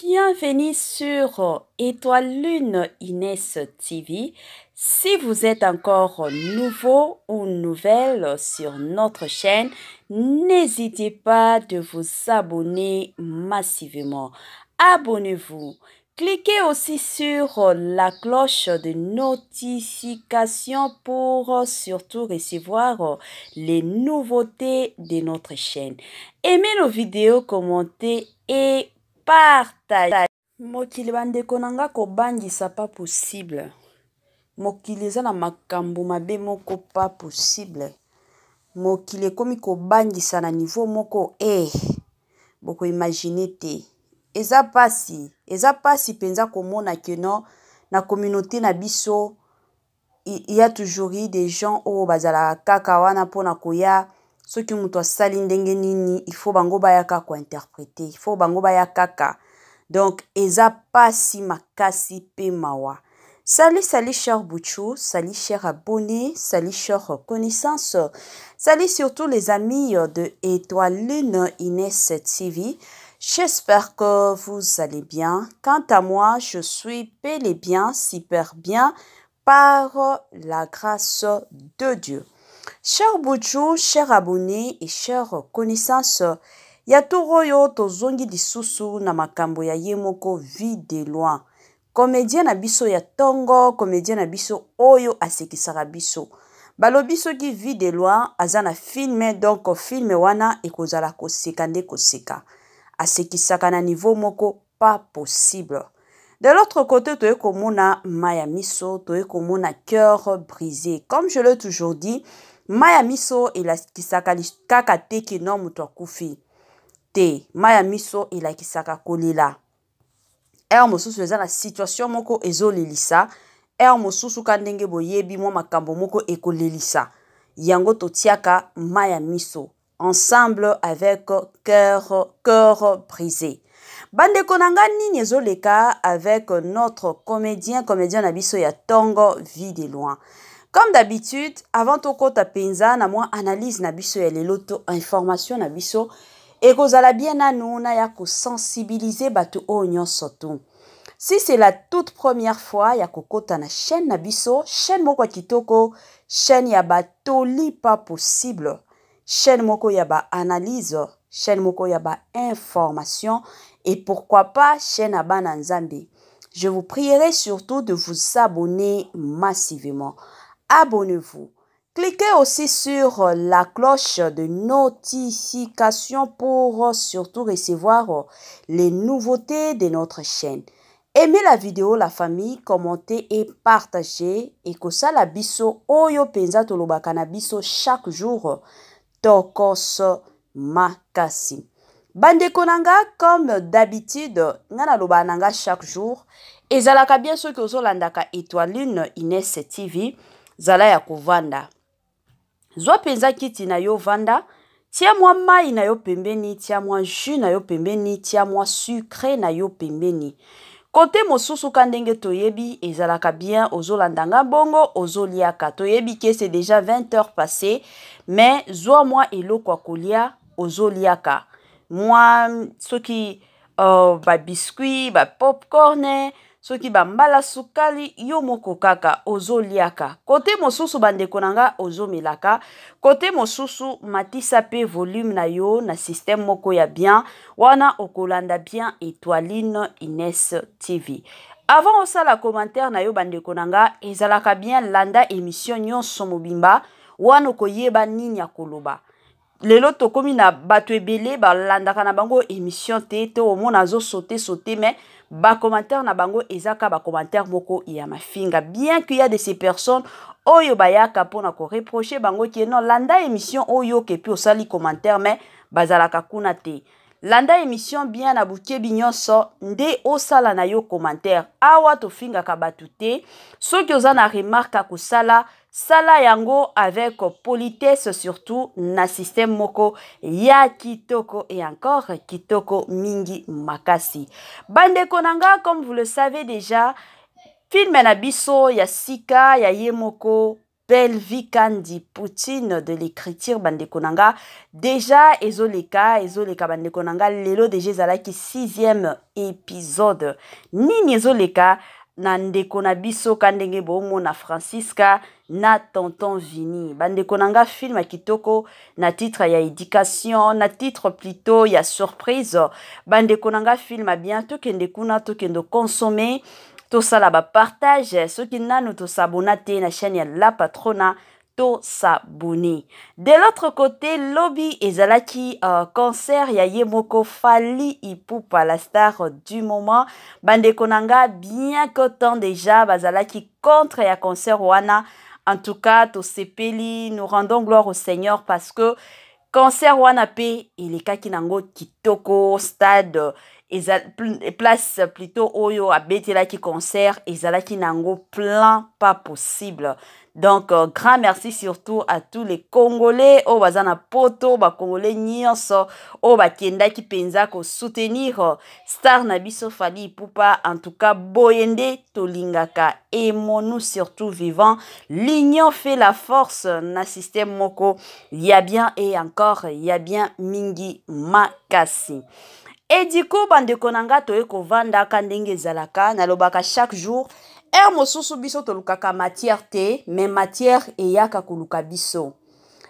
Bienvenue sur euh, Étoile Lune Inès TV. Si vous êtes encore nouveau ou nouvelle sur notre chaîne, n'hésitez pas de vous abonner massivement. Abonnez-vous. Cliquez aussi sur euh, la cloche de notification pour euh, surtout recevoir les nouveautés de notre chaîne. Aimez nos vidéos, commentez et partage mokili bandeko na nga kobangisa pa possible mokili eza na makambo mabe moko pa possible mokili ekómi kobangisa na nivo moko e eh. bokoimagine te eza mpasi eza mpasi mpenza komona ke no na communauté na biso il y a toujours eu des gens oyo bazalaka kaka wana mpona koya qui qui asali il faut bango baya kaka interpréter, il faut bango baya kaka donc eza pasi makasi pe mawa Salut, salut cher Boutchou, salut cher abonné, salut cher connaissance, salut surtout les amis de Étoile Lune Inès TV. J'espère que vous allez bien. Quant à moi, je suis bel et bien, super bien, par la grâce de Dieu. Chers Boujou, chers abonnés et chers connaissances, ya toro oyo tozongi lisusu na makambo ya ye moko vie de loin komedien na biso ya ntongo komedien na biso oyo asekisaka biso balobi soki vie de loin aza na filme donk filme wana ekozala koseka nde koseka asekisaka na niveau moko pas possible de l'autre côté toye komona ma ya miso toye komona cœur brisé comme je l'ai toujours dit ma ya miso elakisaka kaka te keno moto akufi te ma ya miso elakisaka kolela ere mosusu eza na situation moko ezolelisa ere mosusu ka ndenge boyebi mwa makambo moko ekolelisa yango totiaka ma ya miso ensemble avec cœur, cœur brisé bandeko na ngai nini ezoleka avec notre comédien comédien na biso ya tongo vie de loin comme d'habitude avant tokɔta mpenza na mwa analyse na biso ya lelo to information na biso ekozala bien nanu na ya kosensibilize bato oyo nyonso tu si c'est la toute première fois ya kokɔta na chaîne na biso chaîne moko ya kitoko chaîne ya batoli pas possible chaîne moko ya baanalyse chaîne moko ya bainformation et pourquoi pas chaîne ya bana nzambe je vous prierai surtout de vous abonner massivement abonnez-vous. Cliquez aussi sur euh, la cloche de notification pour euh, surtout recevoir euh, les nouveautés de notre chaîne. Aimez la vidéo la famille, commentez et partagez. Et que ça la biso oyo penza tolobaka chaque jour. Tokos makasi. Bande konanga, comme d'habitude nga loba na chaque jour ezalaka bien soki étoile etoilune ines tv zala ya kovanda zwa mpenza kiti na yo vanda tia mwa mai na yo pembeni tia mwa jus na yo pembeni tia mwa sucre na yo pembeni kote mosusu ka ndenge toyebi ezalaka bien ozolandanga bongo ozoliaka toyebi ke se deja 20 heures passé mais zwa mwa eloko ya kolia ozoliaka mwa soki uh, babiskuit bapopcorne soki bambala sukali yo moko kaka ozoliaka kote mosusu bandeko na nga ozomelaka kote mosusu matisa mpe volume na yo na systeme moko ya bien wana okolanda bien etoiline ines tv avant osala commentaire na yo bandeko na nga ezalaka bien landa émission nyonso mobimba wana okoyeba nini ya koloba lelo tokómi na bato ebele balandaka na bango émission te to omona azosote sote me bacommentaire na bango eza ka bacommentaire moko ya mafinga bien qu'il y a de ces personnes oyo bayaka mpona koreproche bango tie non landa émission oyo oyoka epi osali commentaire me bazalaka kuna te landa émission bien na binyon so nde osala na yo commentaire awa to finga kabatute, soki oza na remarque sala yango avec politesse surtout na système moko ya kitoko et encore kitoko mingi makasi Bande Konanga comme vous le savez déjà film na biso ya sika ya yemoko. Belle Candy poutine de l'écriture Bande Konanga. Déjà, deja ezoleka ezoleka bande konanga Konanga, lelo de sixième 6 épisode nini ezoleka na ndeko na biso ka francisca na tonton vini Bande Konanga film filme kitoko na titre ya éducation na titre plutôt ya surprise Bande Konanga film filme bien tokende kuna consommer salaba ce qui nanu tosabona sabonate na chaîne ya la patrona tosabone de l'autre côté Lobby ezalaki uh, concert ya yemoko fali fali ipupa la star du moment Bande Konanga, bien que temps déjà bazalaki contre ya concert wana en tout cas nous rendons gloire au seigneur parce que concert wana pe elekaki nango kitoko stade place plutôt oyo abetelaki concert ezalaki nango plein pas possible donc euh, grand merci surtout à tous les congolais oyo bazana poto Congolais, nyonso oyo bakendaki pensent soutenir euh, star na biso fali en tout cas Boyende nde et nous surtout vivant l'union fait la force na système moko a bien et encore a bien mingi makasi ediko bandeko na nga toye kovandaka ndenge ezalaka nalobaka chaque jour ere eh, mosusu biso tolukaka matière te me matière eyaka koluka biso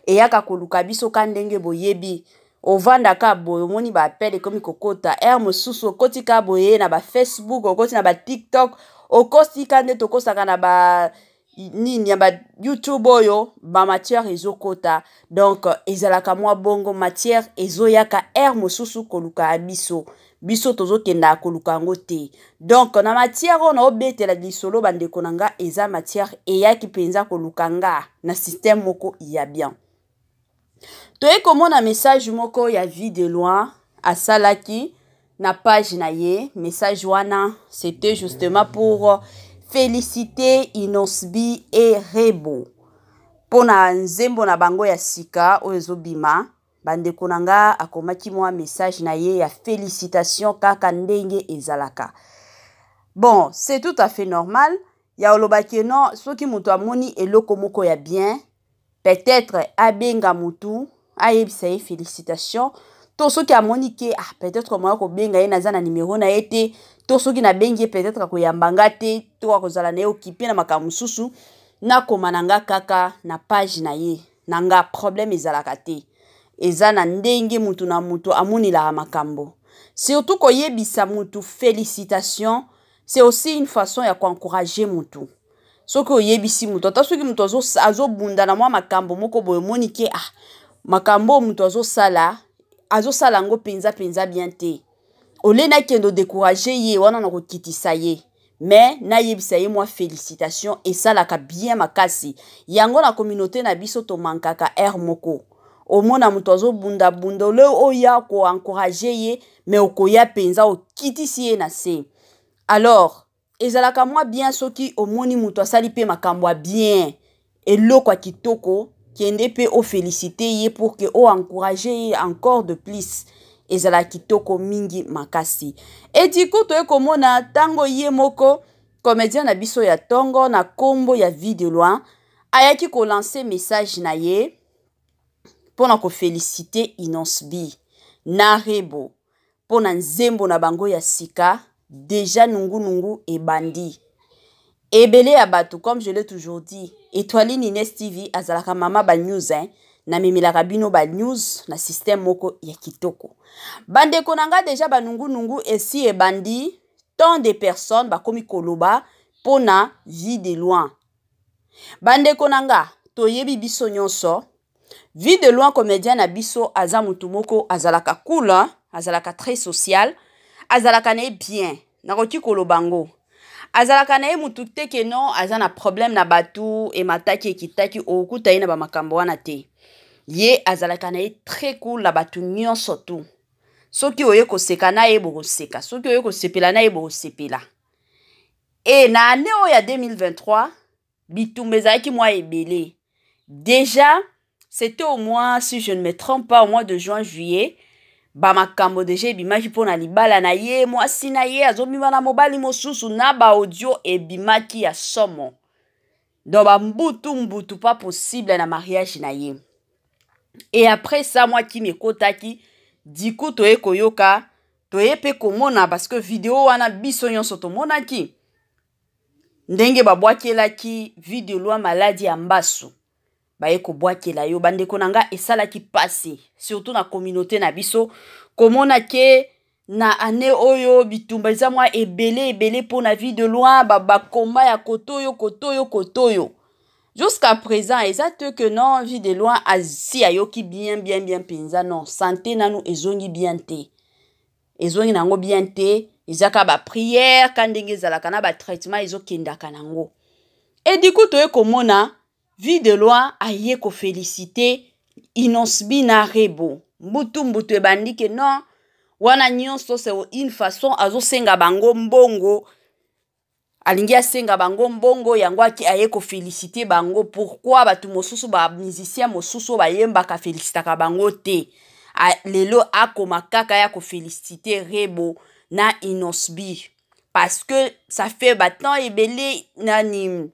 eyaka koluka biso ka ndenge boyebi ovandaka boye omoni baapele ekomi kokɔta ere eh, mosusu okoti ka boye na bafacebook okoti na batiktok okoti ka nde tokosaka na ba nini ya bayoutube oyo bamatière ezokɔta donk ezalaka mwa bongo matière ezoyaka aire mosusu koluka ya biso biso tozokenda koluka yango te donk na matière oyo naobetela lisolo bandeko na nga eza matière eyaki mpenza koluka nga na systeme moko ya bien toyei komona message moko ya vie de loin asalaki na page na ye message wana c'était justement pour félicité inosbi e rebo mpo na nzembo na bango ya sika oyo ezobima bandeko na nga akomaki mwa message na ye ya félicitation kaka ndenge ezalaka bon c'est tout à fait normal ya olobaki non soki moto amoni eloko moko ya bien peut-être abenga motu ayebisa ye félicitation to soki amoni ke ah peut-être moya kobenga ye naza na nimero na ye te to soki nabengi ye peut-être akoyamba nga te to akozala na ye okipe na makambo mosusu nakoma na nga kaka na page na ye na nga problème ezalaka te eza na ndenge mutu na mutu amonelaka makambo surtout koyebisa mutu félicitation c'est aussi une façon ya koencourage mutu soki oyebisi mutu ata soki mutu azobunda na mwa makambo moko boye omoni ke ah makambo oyo mutu azosala azosala yango mpenza mpenza bien te ole nakende odécourage ye wana na kokitisa ye me nayebisa ye mwa félicitation esalaka bien makasi yango na kominauté na biso tomankaka aire moko omona moto azobundabunda ole oya koencourage ye me okoya mpenza okitisi ye na se alors ezalaka mwa bien soki omoni moto asali mpe makambo ya bien eloko ya kitoko kende mpe ofelisite ye pour ke oencourage ye encore de plus ezala kitoko mingi makasi ediku toye komona ntango ye moko comédien na biso ya ntongo na nkombo ya vie de loin ayaki kolanse message na ye mpona kofelisite inonce b na rebo mpo na nzembo na bango ya sika deja nungunungu ebandi ebele ya bato comme je l'ai toujours dit etwali nines tv azalaka mama banews eh? namemelaka bino banews na systeme moko ya kitoko bandeko na nga deja banungunungu esi ebandi tant de personnes bakomi koloba mpo na vie de loin bandeko na nga toyebi biso nyonso vie de loin comédien na biso aza motu moko azalaka cool azalaka très social azalaka na ye bien nakoki koloba ngo azalaka na ye mutu te ke non aza na problème na bato emataki ekitaki okuta ye na bamakambo wana te ye azalaka na ye très cool na bato nyonso tu soki oye koseka na ye bokoseka soki oye kosepela na ye bokosepela e na ane oyo ya 2023 bitumba ezalaki mwa ebele déjà c'était au mois si je ne me trompe pas au mois de juin juillet bamakambo deja ebimaki mpo na libala na ye mwasi na ye azobima na mobali mosusu na baaudio ebimaki ya somo don bambutu mbutu pa posible na mariage na ye e apres sa mwa kimi ekotaki diku toye koyoka toye mpe komona parceke video wana biso nyonso tomonaki ndenge babwakelaki video lwa maladi ya mbasu baye la yo bande konanga nga qui passé surtout na communauté na biso komona ke na ane oyo bitumba eza mwa ebele ebele pour na vie de loin Baba la ya kotoyo kotoyo kotoyo jusqu'à présent eza que non vie de loin asi qui bien bien bien pinza non sante nanu ezongi bien te ezongi nango bien te ezaka bapriere ba traitement kanango. nango e diku toye komona vi de loi aye kofelisite inosbi na rebo mbutu mbutu ebandi ke non wana nyonso se une façon azosenga bango mbongo alingi asenga bango mbongo yango aye kofelisite bango pourkui bato mosusu bamusicien mosusu oyo bayembaka felisitaka bango te lelo akoma kaka ya kofelisite rebo na inosbi parce que ça fait batemp ebele nani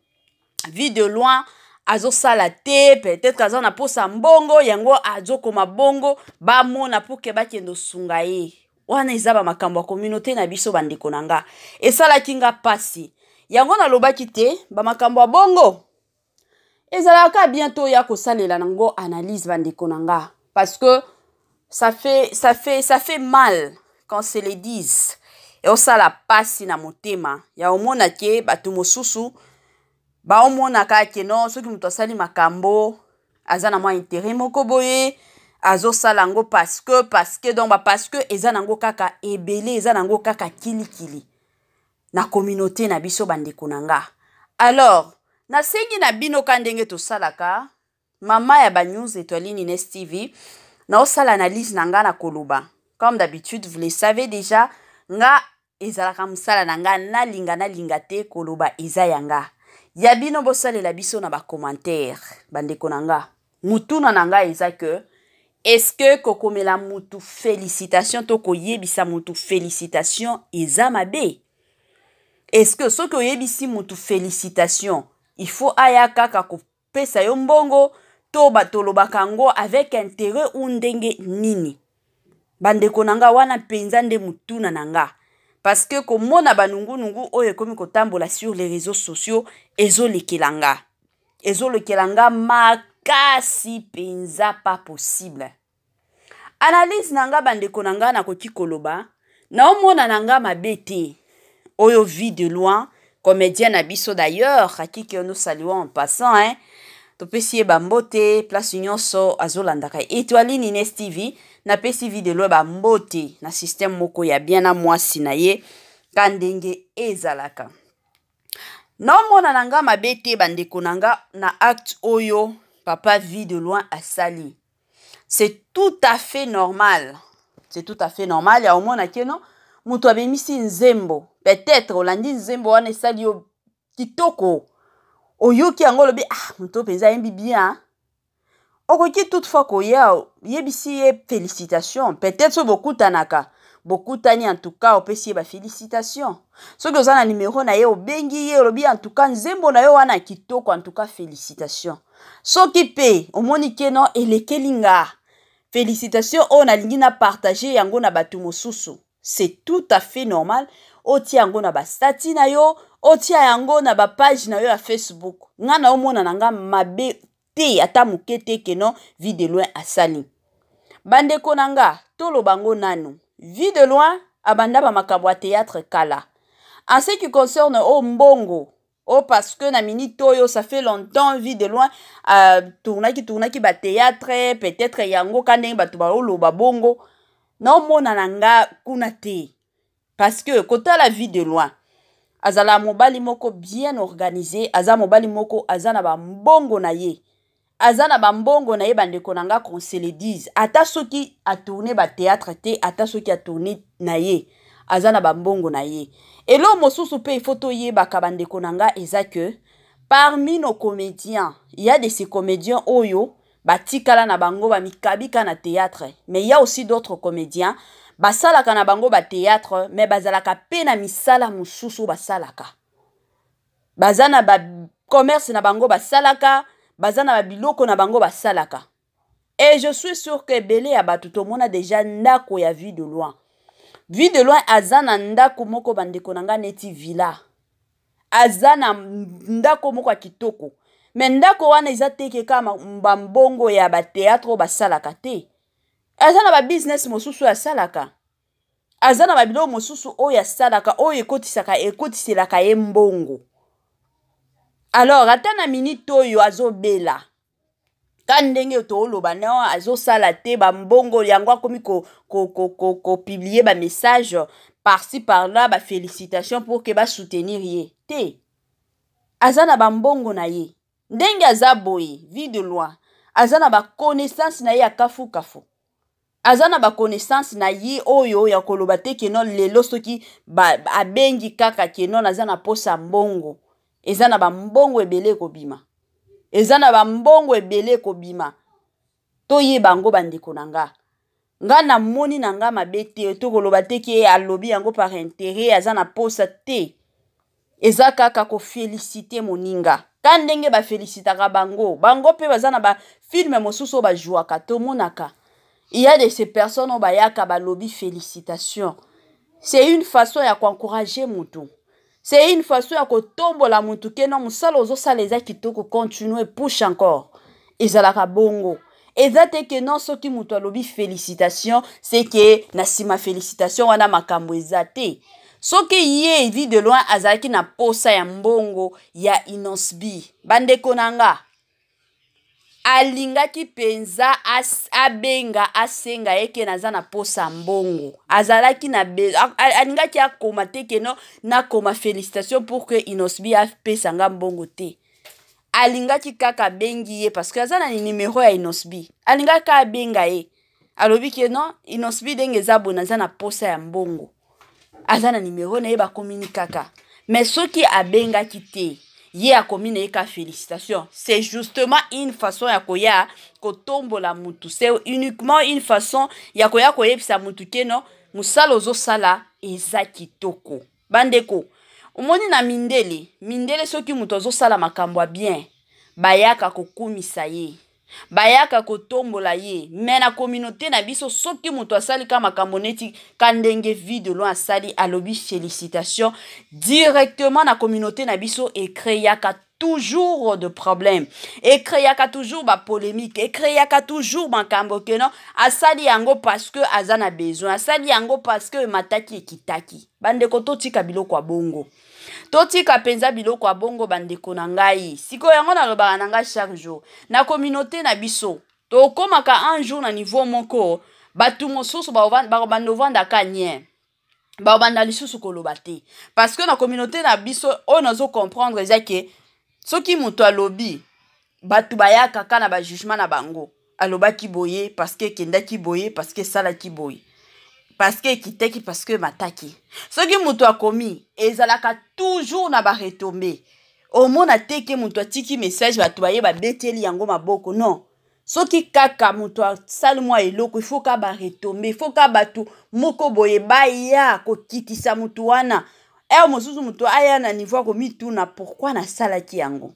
vie de loin azosala te peut-être aza na mposa mbongo yango azokoma bongo bamona mpo ke bakende osunga ye wana eza bamakambo ya kominauté na biso bandeko na nga esalaki nga mpasi yango nalobaki te bamakambo ya bongo ezalaka bientôt ya kosalela nango analyse bandeko na nga parce que ça fait, ça fait, ça fait mal quand se le dise eosala mpasi na motema ya omona ke bato mosusu baomona kake no soki moto asali makambo aza na mwa intere moko boye azosala yango parceke parceke donc baparceke eza nango kaka ebele eza nango kaka kilikili na kominauté na biso bandeko na nga alors nasengi na bino ka ndenge tosalaka mama ya banews etoilini nes tv naosala analyse na nga na koloba comme d'habitude vous le savez déjà nga ezalaka mosala na nga nalinga nalinga te koloba eza ya nga ya bino bosalela biso na bacommentaire bandeko na nga mutuna na ngai eza ke eske kokomela mutu félicitation to koyebisa mutu félicitation eza mabe eske soki oyebisi mutu félicitation ifo aya kaka kopesa yo mbongo to batolobaka yango avec intérêt u ndenge nini bandeko na nga wana mpenza nde mutuna na nga parce que komona banungunungu oyo ekomi kotambola sur les réseaux sociaux ezolekela nga ezolekela nga makasi mpenza pa possible analyse na nga bandeko na nga nakoki koloba naomona na nga mabe te oyo vie de loin comédien na biso d'ailleurs akiki onosaliwa en passant hein? Eh? topesi ye bambote place nyonso azolandaka etwali nines tv napesi video bambote na systeme moko ya bien na mwasi na ye ka ndenge ezalaka naomona na nga mabe te bandeko na nga na acte oyo papa vi de loin asali c'est tout à fait normal c'est tout à fait normal ya omona keno moto abemisi nzembo peut-être olandi nzembo wana esali yo kitoko oyoki yango olobi ah moto mpenza ayembi bien okoki toutefois koya oyebisi ye félicitation peut-être soki bokutanaka bokutani antuka opesi ye bafélicitation soki oza na nimero na ye obengi ye olobi antuka nzembo na yo wana ya kitoko antuka félicitation soki mpe omoni ke no elekeli nga félicitation oyo nalingi napartage yango na bato mosusu c'est tout à fait normal otia yango na bastati na yo otia yango na bapage na yo ya facebook nga naomona na nga mabe te ata moke te keno vi de loin asali bandeko na nga toloba ngo nanu vi de loin abanda bamakambo ya théâtre kala en ce qui concerne o mbongo o parce que na minite oyo ça fait longtemps vi de loin uh, tournaki tournaki bathéâtre peut-être yango ka ndenge bato baoloba bongo naomona na nga kuna te parce que quand la vie de loin azala mobali moko bien organisé azala mobali moko azana ba mbongo na ye bambongo ba mbongo na ye bandeko ata nga ata soki ba théâtre te ata soki tourné na ye azana ba bambongo na ye eloo mosusu soupe photo ye kabande konanga ezake, eza que parmi nos comédiens il a de ces comédiens oyo batikala na bango mikabika na théâtre mais il y a aussi d'autres comédiens basalaka na bango bateatre me bazalaka mpe na misala mosusu basalaka baza na bacommerce na bango basalaka baza na babiloko na bango basalaka e je suis sûr ke ebele ya bato tomona deja ndako ya vie de loin vie de loin aza na ndako moko bandeko na ngai neti villa aza na ndako moko ya kitoko me ndako wana eza teke kaka bambongo ya bateatre oyo basalaka te aza na babusiness mosusu asalaka aza na babiloko mosusu oyo asalaka oyo ekotisaka ekotiselaka ye mbongo alors ata na minite oyo azobela ka ndenge tooloba no azosala te bambongo yango akomi kopiblie ko, ko, ko, bamessage parci parla bafélicitation mpo ke basoutenir ye te aza na bambongo na ye ndenge aza boye vie de loi aza na baconnaissance na ye ya kafukafu aza na baconnaissance na ye oyo ya koloba te kenon lelo soki abengi kaka kenon aza na posa mbongo eza na bambongo ebele ekobima eza na bambongo ebele ekobima toyeba yango bandeko na nga nga namoni na nga mabe te to koloba te ke alobi yango par intérêt aza na posa te eza kaka kofelisite moninga ta ndenge bafelisitaka bango bango mpe baza na bafilme mosusu oyo bazwwaka tomonaka Il y a de ces personnes on bayaka balobi félicitations. C'est une façon ya encourager mutu. C'est une façon ya kotombola mutu ke non musala ozosala eza kitoko continuer push encore. Ezalaka bongo. eza te ke non soki muto lobi félicitations se ke nasima félicitations félicitation wana makambo eza te soki ye vit de loin azaki na posa ya mbongo ya inosbi bande konanga alingaki mpenza abenga asenga ye ke naza na posa mbongo azalaki na be alingaki akoma te ke no nakoma félicitation pour ke inosbi apesanga mbongo te alingaki kaka abengi ye parce que aza na numero ya inosbi alingaki abenga ye alobi ke no inosbi ndenge eza bone aza na posa ya mbongo aza na numero na ye bakomini kaka me soki abengaki te ye akomi na ye ka félicitation c'est justement une façon ya koya kotombola mutu c'est uniquement une façon ya koya koyebisa mutu keno mosala ozosala eza kitoko bandeko omoni na mindele mindele soki moto azosala makambo ya bien bayaka kokumisa ye bayaka kotombola ye me na kominauté na biso soki moto asali ka makambo neti ka ndenge videlon asali alobi félicitation directement na kominauté na biso ekreyaka toujours de problème ekreyaka toujours bapolémike ekreyaka toujours makambo keno asali yango parce que aza na besoin asali yango parce que emataki ekitaki bandeko totika biloko ya bongo totika mpenza biloko ya bongo bandeko na ngai sikoyo yango nalobaka na ngai chaque jour na kominauté na biso tokomaka un jour na niveau moko bato mosusu bakobanda ovandaka nien bakobanda lisusu koloba te parce que na kominauté na biso oyo nazocomprendre eza ke soki moto alobi bato bayaka kaka na bajugement na bango alobaki boye parce que ekendaki boye parce que esalaki boye parceke ekiteki parceke mataki soki moto akomi ezalaka toujours na baretombe omona te ke moto atiki message bato baye babeteli yango maboko non soki kaka moto asali mwa eloko ifoka baretombe ifoka bato moko boye baya kokitisa moto wana eo mosusu moto aya na nivo akomituna pourkui nasalaki yango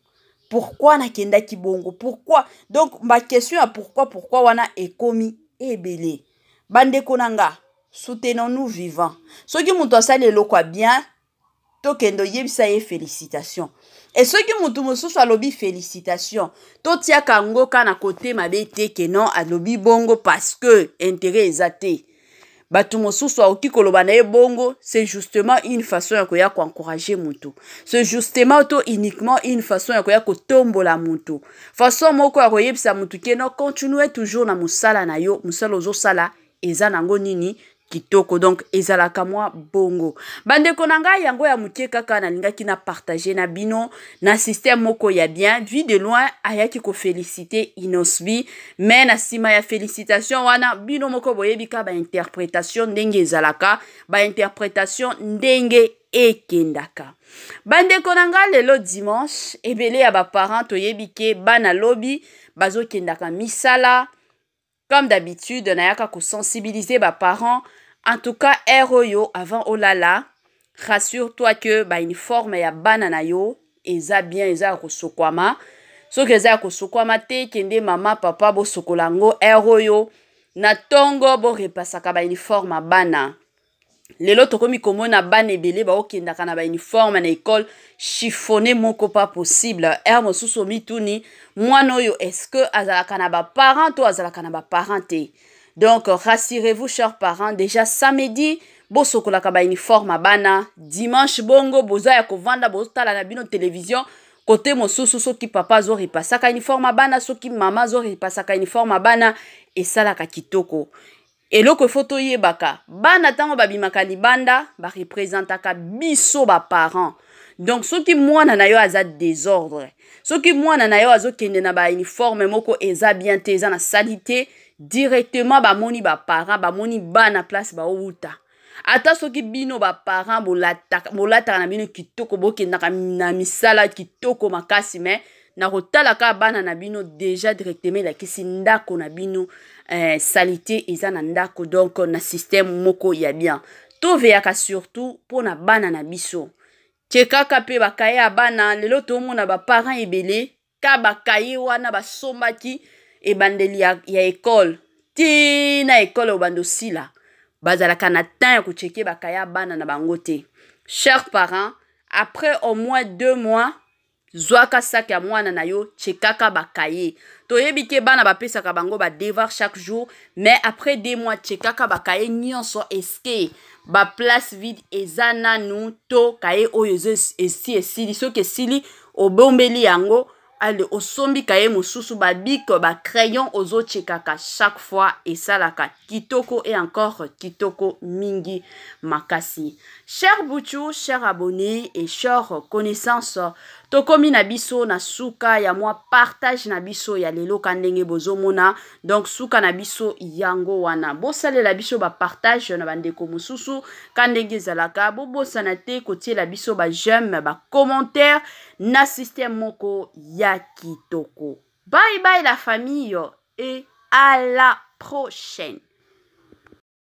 pourkui nakendaki bongo pourkui donc bakestion ya pourkui pourkui wana ekomi ebele bandeko na nga soutenons-nous vivants soki moto asali eloko ya bien tokende oyebisa ye félicitation e soki motu mosusu alobi félicitation totiaka yango kana kotema be te kenon alobi bongo parce que intérêt eza te bato mosusu aoki koloba na ye bongo c'est justement une façon ya koya koencourage motu c'est justement to uniquement une façon ya koya kotombola motu façon moko ya koyebisa motu kenon continue toujours na mosala na yo mosala ozosala eza nango nini kitoko donc ezalaka mwa bongo bandeko na ngai yango ya moke kaka nalingaki na partage na bino na systeme moko ya bien vi de loin ayaki kofélicite inosbi me na nsima ya félicitation wana bino moko boyebi ka bainterprétation ndenge ezalaka bainterprétation ndenge ekendaka bandeko na ngai lelo dimanche ebele ya baparent toyebi ke bana lobi bazokendaka misala comme d'habitude nayaka kosensibilize baparent en tout cas air oyo avant olala oh rassure toi que bauniforme ya bana na yo eza bien eza ya kosokwama soki eza ya kosokwama te kende mama papa bosokola yango air oyo na ntongo borepasaka bauniforme ya bana lelo tokomi komona bana ebele baokendaka na bauniforme na ekole chiffone moko pa possible r mosusu omituni mwana oyo estce azalaka na baparent to azalaka na baparent te donc rassurez-vous chers parents déjà samedi bosokolaka bauniforme ya bana dimanche bongo boza ya kovanda bozotala na bino televizio kote mosusu soki papa azorepasaka uniforme ya bana soki mama azorepasaka uniforme ya bana esalaka kitoko eloko efo toyebaka bana ntango babimaka libanda barepresentaka biso baparent donc soki mwana na yo aza désordre soki mwana na yo azokende na bauniforme moko eza bien te eza na sali te directement bamoni baparent bamoni bana place baouta ata soki bino baparent bolataka na bino kitoko bokendaka na misala kitoko makasi me na kotala kaka bana na bino deja directement elakisi ndako na bino eh, salite eza na ndako donc na systeme moko ya bien toveyaka surtout mpona bana na biso ke kaka mpe bakaye ya bana lelo tomona baparent ebele ka bakaye wana basombaki ebandeli ya, ya ekole tina ekole oyo bandosila bazalaka na temps ya kocheke bakaya bana na bango te cher parent après au moins deux mois zwaka saki ya mwana na yo chekaka bakaye toyebi ke bana bapesaka bango badevoir chaque jour mais après deux mois chekaka bakaye nyonso eske baplace vide eza nanu to kaye oyo esi esili soki esili obombeli yango ale osombi kaye mosusu babike bacrayon ozotshekaka chaque fois esalaka kitoko e encore kitoko mingi makasi Cher Bouchou, cher abonné et cher connaissance, tokomi na biso na suka ya mwa partage na biso ya lelo ka ndenge bozomona donc suka na biso yango wana bosalela biso bapartage na bandeko mosusu ka ndenge ezalaka bobosana te kotiela biso bajeme bacommentaire na systeme moko ya kitoko bye bye la famille et à la prochaine